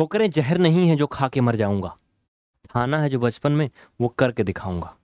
वो करें जहर नहीं है जो खा के मर जाऊंगा खाना है जो बचपन में वो करके दिखाऊंगा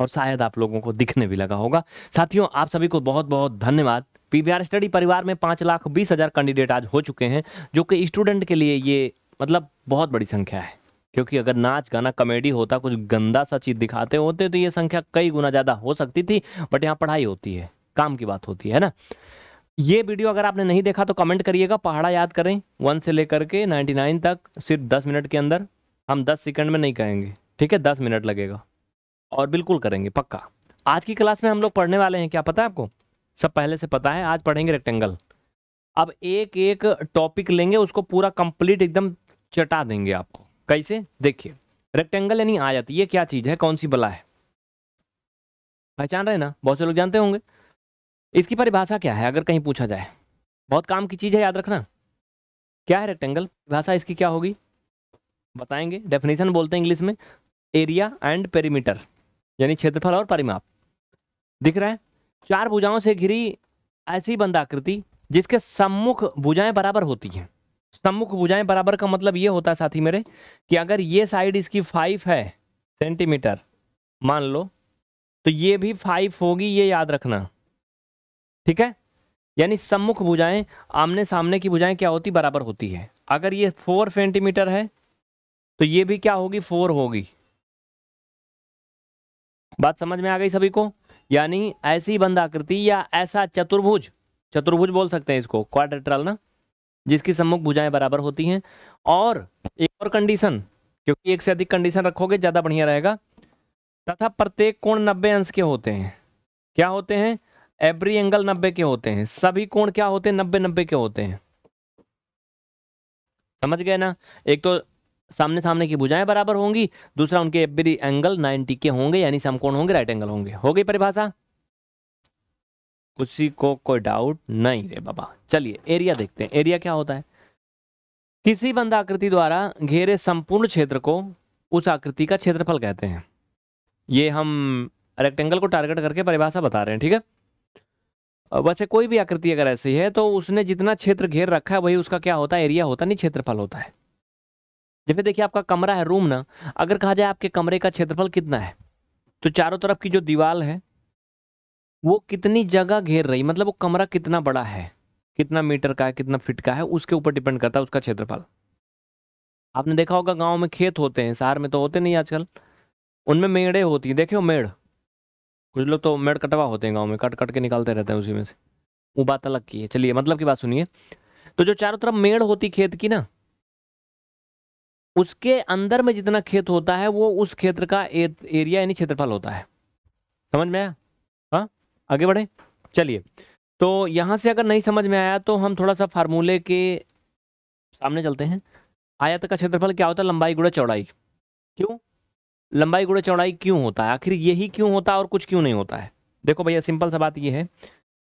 और शायद आप लोगों को दिखने भी लगा होगा साथियों आप सभी को बहुत बहुत धन्यवाद पीबीआर स्टडी परिवार में पाँच लाख बीस हज़ार कैंडिडेट आज हो चुके हैं जो कि स्टूडेंट के लिए ये मतलब बहुत बड़ी संख्या है क्योंकि अगर नाच गाना कॉमेडी होता कुछ गंदा सा चीज़ दिखाते होते तो ये संख्या कई गुना ज़्यादा हो सकती थी बट यहाँ पढ़ाई होती है काम की बात होती है ना ये वीडियो अगर आपने नहीं देखा तो कमेंट करिएगा पहाड़ा याद करें वन से लेकर के नाइन्टी नाइन तक सिर्फ दस मिनट के अंदर हम दस सेकेंड में नहीं कहेंगे ठीक है दस मिनट लगेगा और बिल्कुल करेंगे पक्का आज की क्लास में हम लोग पढ़ने वाले हैं क्या पता है आपको सब पहले से पता है आज पढ़ेंगे रेक्टेंगल अब एक एक टॉपिक लेंगे उसको पूरा कंप्लीट एकदम चटा देंगे आपको कैसे देखिए रेक्टेंगल यानी आ जाती ये क्या चीज़ है कौन सी बला है पहचान रहे ना बहुत से लोग जानते होंगे इसकी परिभाषा क्या है अगर कहीं पूछा जाए बहुत काम की चीज़ है याद रखना क्या है रेक्टेंगल भाषा इसकी क्या होगी बताएंगे डेफिनेशन बोलते हैं इंग्लिश में एरिया एंड पेरीमीटर यानी क्षेत्रफल और परिमाप दिख रहा है चार भुजाओं से घिरी ऐसी बंदाकृति जिसके सम्मुख भुजाएं बराबर होती हैं सम्मुख भुजाएं बराबर का मतलब ये होता है साथी मेरे कि अगर ये साइड इसकी फाइव है सेंटीमीटर मान लो तो ये भी फाइव होगी ये याद रखना ठीक है यानी सम्मुख भुजाएं आमने सामने की भुजाएं क्या होती बराबर होती है अगर ये फोर सेंटीमीटर है तो ये भी क्या होगी फोर होगी बात समझ में आ गई सभी को यानी ऐसी बंदाकृति या ऐसा चतुर्भुज चतुर्भुज बोल सकते हैं इसको क्वाड्रेटरल ना जिसकी सम्मुख भुजाएं बराबर होती हैं और एक और कंडीशन क्योंकि एक से अधिक कंडीशन रखोगे ज़्यादा बढ़िया रहेगा तथा प्रत्येक कोण नब्बे अंश के होते हैं क्या होते हैं एवरी एंगल नब्बे के होते हैं सभी कोण क्या होते हैं नब्बे नब्बे के होते हैं समझ गए ना एक तो सामने सामने की भुजाएं बराबर होंगी दूसरा उनके एवरी एंगल 90 के होंगे यानी समकोण होंगे राइट एंगल होंगे हो गई परिभाषा किसी को कोई डाउट नहीं रे बाबा चलिए एरिया देखते हैं एरिया क्या होता है किसी बंद आकृति द्वारा घेरे संपूर्ण क्षेत्र को उस आकृति का क्षेत्रफल कहते हैं ये हम रेक्टेंगल को टारगेट करके परिभाषा बता रहे हैं ठीक है वैसे कोई भी आकृति अगर ऐसी है तो उसने जितना क्षेत्र घेर रखा है वही उसका क्या होता है एरिया होता नहीं क्षेत्रफल होता है जैसे देखिए आपका कमरा है रूम ना अगर कहा जाए आपके कमरे का क्षेत्रफल कितना है तो चारों तरफ की जो दीवार है वो कितनी जगह घेर रही मतलब वो कमरा कितना बड़ा है कितना मीटर का है कितना फिट का है उसके ऊपर डिपेंड करता है उसका क्षेत्रफल आपने देखा होगा गांव में खेत होते हैं शहर में तो होते नहीं आजकल उनमें मेड़े होती हैं देखे हो मेड़ कुछ लोग तो मेड़ कटवा होते हैं गाँव में कट कट के निकालते रहते हैं उसी में से वो बात अलग की है चलिए मतलब की बात सुनिए तो जो चारों तरफ मेड़ होती खेत की ना उसके अंदर में जितना खेत होता है वो उस क्षेत्र का ए, एरिया यानी क्षेत्रफल होता है समझ में आया हाँ आगे बढ़े चलिए तो यहां से अगर नहीं समझ में आया तो हम थोड़ा सा फार्मूले के सामने चलते हैं आयत का क्षेत्रफल क्या होता है लंबाई गुड़ा चौड़ाई क्यों लंबाई गुड़े चौड़ाई क्यों होता है आखिर यही क्यों होता है और कुछ क्यों नहीं होता है देखो भैया सिंपल सा बात ये है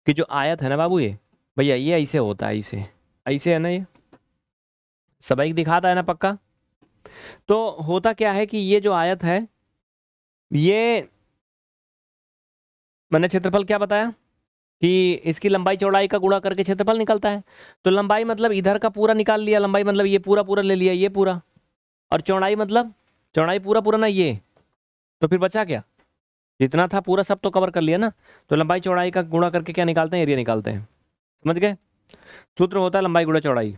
कि जो आयत है ना बाबू ये भैया ये ऐसे होता है ऐसे ऐसे है ना ये सबाई दिखाता है ना पक्का तो होता क्या है कि ये जो आयत है ये मैंने क्षेत्रफल क्या बताया कि इसकी लंबाई चौड़ाई का गुणा करके क्षेत्रफल निकलता है तो लंबाई मतलब इधर का पूरा निकाल लिया लंबाई मतलब ये पूरा पूरा ले लिया ये पूरा और चौड़ाई मतलब चौड़ाई पूरा पूरा ना ये तो फिर बचा क्या जितना था पूरा सब तो कवर कर लिया ना तो लंबाई चौड़ाई का गुणा करके क्या निकालते हैं एरिया निकालते हैं समझ गए सूत्र होता है लंबाई गुणा चौड़ाई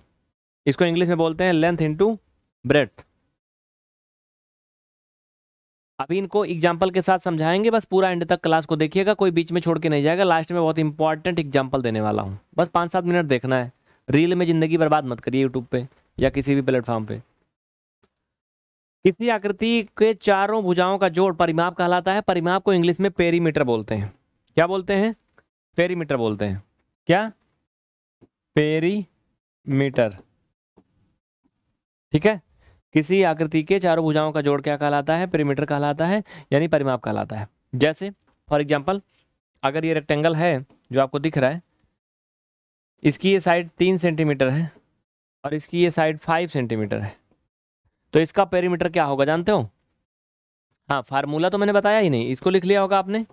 इसको इंग्लिश में बोलते हैं लेंथ इंटू ब्रेथ अभी इनको एग्जाम्पल के साथ समझाएंगे बस पूरा एंड तक क्लास को देखिएगा कोई बीच में छोड़ के नहीं जाएगा लास्ट में बहुत इंपॉर्टेंट एग्जाम्पल देने वाला हूँ बस पाँच सात मिनट देखना है रील में ज़िंदगी बर्बाद मत करिए यूट्यूब पे या किसी भी प्लेटफॉर्म पे किसी आकृति के चारों भुजाओं का जोड़ परिमाप कहलाता है परिमाप को इंग्लिश में पेरीमीटर बोलते हैं क्या बोलते हैं पेरीमीटर बोलते हैं क्या पेरीमीटर ठीक है किसी आकृति के चारों भुजाओं का जोड़ क्या कहलाता है पेरीमीटर कहलाता है यानी परिमाप कहलाता है जैसे फॉर एग्जाम्पल अगर ये रेक्टेंगल है जो आपको दिख रहा है इसकी ये साइड तीन सेंटीमीटर है और इसकी ये साइड फाइव सेंटीमीटर है तो इसका पेरीमीटर क्या होगा जानते हो हाँ फार्मूला तो मैंने बताया ही नहीं इसको लिख लिया होगा आपने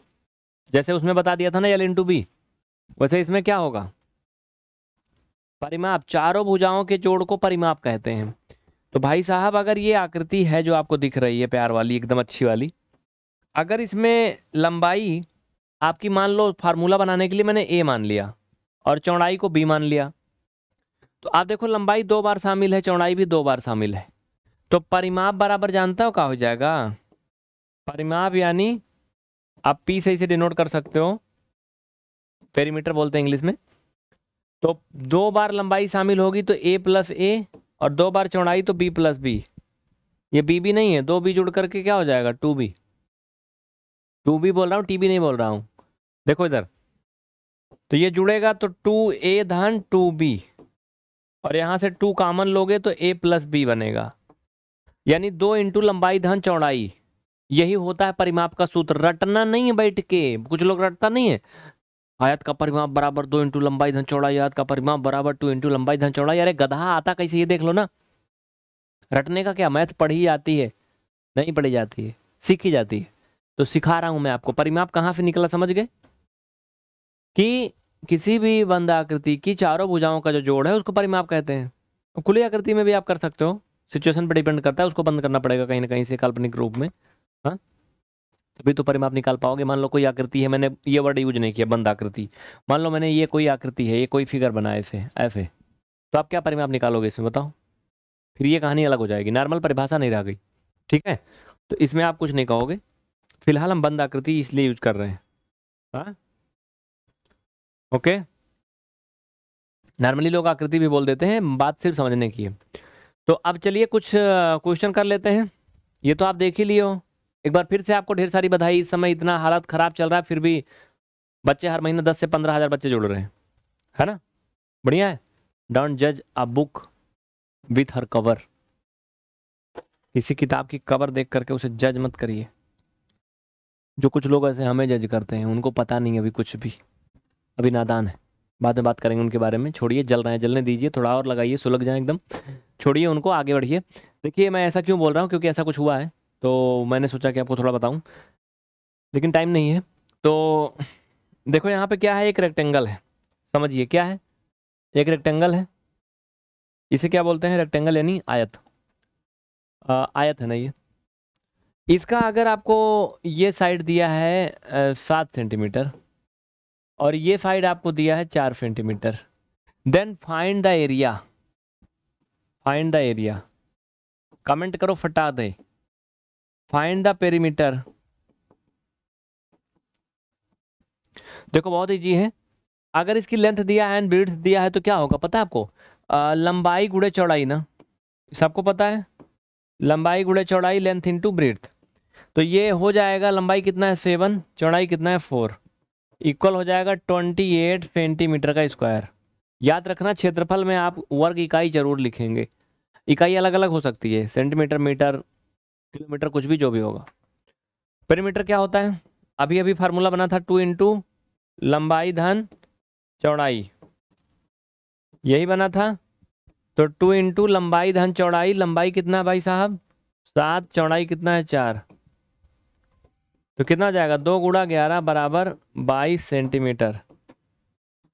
जैसे उसमें बता दिया था ना एल टू बी वैसे इसमें क्या होगा परिमाप चारों भुजाओं के जोड़ को परिमाप कहते हैं तो भाई साहब अगर ये आकृति है जो आपको दिख रही है प्यार वाली एकदम अच्छी वाली अगर इसमें लंबाई आपकी मान लो फार्मूला बनाने के लिए मैंने ए मान लिया और चौड़ाई को बी मान लिया तो आप देखो लंबाई दो बार शामिल है चौड़ाई भी दो बार शामिल है तो परिमाप बराबर जानता हो क्या हो जाएगा परिमाप यानी आप पी से इसे डिनोट कर सकते हो पेरीमीटर बोलते हैं इंग्लिश में तो दो बार लंबाई शामिल होगी तो ए प्लस ए और दो बार चौड़ाई तो बी प्लस बी ये बी भी नहीं है दो बी जुड़ करके क्या हो जाएगा टू बी टू बी बोल रहा हूँ टी बी नहीं बोल रहा हूँ देखो इधर तो ये जुड़ेगा तो टू ए धन टू बी और यहाँ से टू कामन लोगे तो ए प्लस बी बनेगा यानी दो इंटू लंबाई धन चौड़ाई यही होता है परिमाप का सूत्र रटना नहीं है बैठ के कुछ लोग रटता नहीं है आयत का परिमाप बराबर दो इंटू लंबाई धन चौड़ाई आयत का परिमाप बराबर टू इंटू लंबाई धन चौड़ाई अरे गधा आता कैसे ये देख लो ना रटने का क्या मैथ पढ़ी जाती है नहीं पढ़ी जाती है सीखी जाती है तो सिखा रहा हूं मैं आपको परिमाप कहाँ से निकला समझ गए कि किसी भी बंद आकृति की चारों भुजाओं का जो जोड़ है उसको परिमाप कहते हैं खुली आकृति में भी आप कर सकते हो सिचुएशन पर डिपेंड करता है उसको बंद करना पड़ेगा कहीं ना कहीं से काल्पनिक रूप में हाँ तभी तो परिमाप निकाल पाओगे मान लो कोई आकृति है मैंने ये वर्ड यूज नहीं किया बंद आकृति मान लो मैंने ये कोई आकृति है ये कोई फिगर बनाया ऐसे ऐसे तो आप क्या परिमाप निकालोगे इसमें बताओ फिर ये कहानी अलग हो जाएगी नॉर्मल परिभाषा नहीं रह गई ठीक है तो इसमें आप कुछ नहीं कहोगे फिलहाल हम बंद आकृति इसलिए यूज कर रहे हैं हाँ ओके नॉर्मली लोग आकृति भी बोल देते हैं बात सिर्फ समझने की है तो अब चलिए कुछ क्वेश्चन कर लेते हैं ये तो आप देख ही लिए हो एक बार फिर से आपको ढेर सारी बधाई इस समय इतना हालत ख़राब चल रहा है फिर भी बच्चे हर महीने दस से पंद्रह हज़ार बच्चे जुड़ रहे हैं है ना बढ़िया है डोंट जज a book with her cover किसी किताब की कवर देख करके उसे जज मत करिए जो कुछ लोग ऐसे हमें जज करते हैं उनको पता नहीं अभी कुछ भी अभी नादान है बाद में बात करेंगे उनके बारे में छोड़िए जल रहे हैं जलने दीजिए थोड़ा और लगाइए सुलग जाए एकदम छोड़िए उनको आगे बढ़िए देखिए मैं ऐसा क्यों बोल रहा हूँ क्योंकि ऐसा कुछ हुआ है तो मैंने सोचा कि आपको थोड़ा बताऊँ लेकिन टाइम नहीं है तो देखो यहाँ पर क्या है एक रेक्टेंगल है समझिए क्या है एक रेक्टेंगल है इसे क्या बोलते हैं रेक्टेंगल यानी आयत आयत है ना ये इसका अगर आपको ये साइड दिया है सात सेंटीमीटर और ये साइड आपको दिया है चार centimetre then find the area find the area comment करो फटा दे फाइंड द पेरीमीटर देखो बहुत ईजी है अगर इसकी लेंथ दिया है एंड ब्रिथ दिया है तो क्या होगा पता है आपको आ, लंबाई गुड़े चौड़ाई ना सबको पता है लंबाई गुड़े चौड़ाई लेंथ इनटू ब्रिथ तो ये हो जाएगा लंबाई कितना है सेवन चौड़ाई कितना है फोर इक्वल हो जाएगा ट्वेंटी एट सेंटीमीटर का स्क्वायर याद रखना क्षेत्रफल में आप वर्ग इकाई जरूर लिखेंगे इकाई अलग अलग हो सकती है सेंटीमीटर मीटर किलोमीटर कुछ भी जो भी होगा पेरीमीटर क्या होता है अभी अभी फार्मूला बना था टू इंटू लंबाई धन चौड़ाई यही बना था तो टू इंटू लंबाई धन चौड़ाई लंबाई कितना भाई साहब सात चौड़ाई कितना है चार तो कितना हो जाएगा दो गुड़ा ग्यारह बराबर बाईस सेंटीमीटर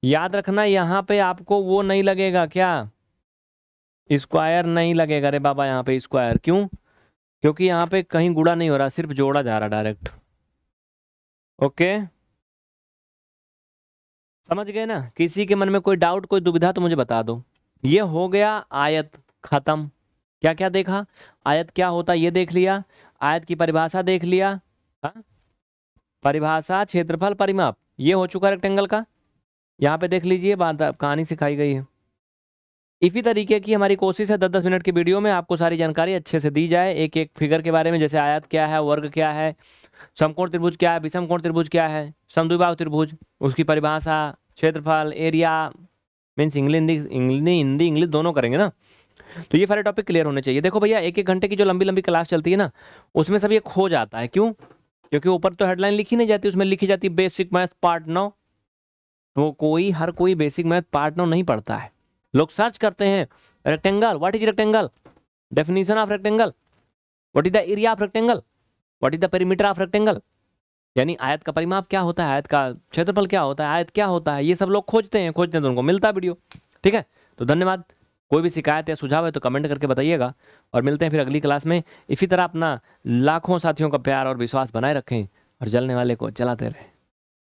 याद रखना यहाँ पे आपको वो नहीं लगेगा क्या स्क्वायर नहीं लगेगा रे बाबा यहाँ पे स्क्वायर क्यों क्योंकि यहाँ पे कहीं गुड़ा नहीं हो रहा सिर्फ जोड़ा जा रहा डायरेक्ट ओके समझ गए ना किसी के मन में कोई डाउट कोई दुविधा तो मुझे बता दो ये हो गया आयत खत्म क्या क्या देखा आयत क्या होता ये देख लिया आयत की परिभाषा देख लिया हा? परिभाषा क्षेत्रफल परिमाप ये हो चुका रेक्टेंगल का यहाँ पे देख लीजिए बात कहानी सिखाई गई है इसी तरीके की हमारी कोशिश है दस दस मिनट की वीडियो में आपको सारी जानकारी अच्छे से दी जाए एक एक फिगर के बारे में जैसे आयात क्या है वर्ग क्या है समकोण त्रिभुज क्या है विषम कोण त्रिभुज क्या है समद्विभाव त्रिभुज उसकी परिभाषा क्षेत्रफल area means English Hindi English Hindi English दोनों करेंगे ना तो ये सारे टॉपिक क्लियर होने चाहिए देखो भैया एक एक घंटे की जो लंबी लंबी क्लास चलती है ना उसमें सब ये खो जाता है क्यों क्योंकि ऊपर तो हेडलाइन लिखी नहीं जाती उसमें लिखी जाती बेसिक मैथ पार्ट नौ वो तो कोई हर कोई बेसिक मैथ पार्ट नौ नहीं पढ़ता है लोग सर्च करते हैं rectangle what is rectangle definition of rectangle what is the area of rectangle what is the perimeter of rectangle यानी आयत का परिमाप क्या होता है आयत का क्षेत्रफल क्या होता है आयत क्या होता है ये सब लोग खोजते हैं खोजते हैं तो उनको मिलता है वीडियो ठीक है तो धन्यवाद कोई भी शिकायत या सुझाव है तो कमेंट करके बताइएगा और मिलते हैं फिर अगली क्लास में इसी तरह अपना लाखों साथियों का प्यार और विश्वास बनाए रखें और जलने वाले को जलाते रहें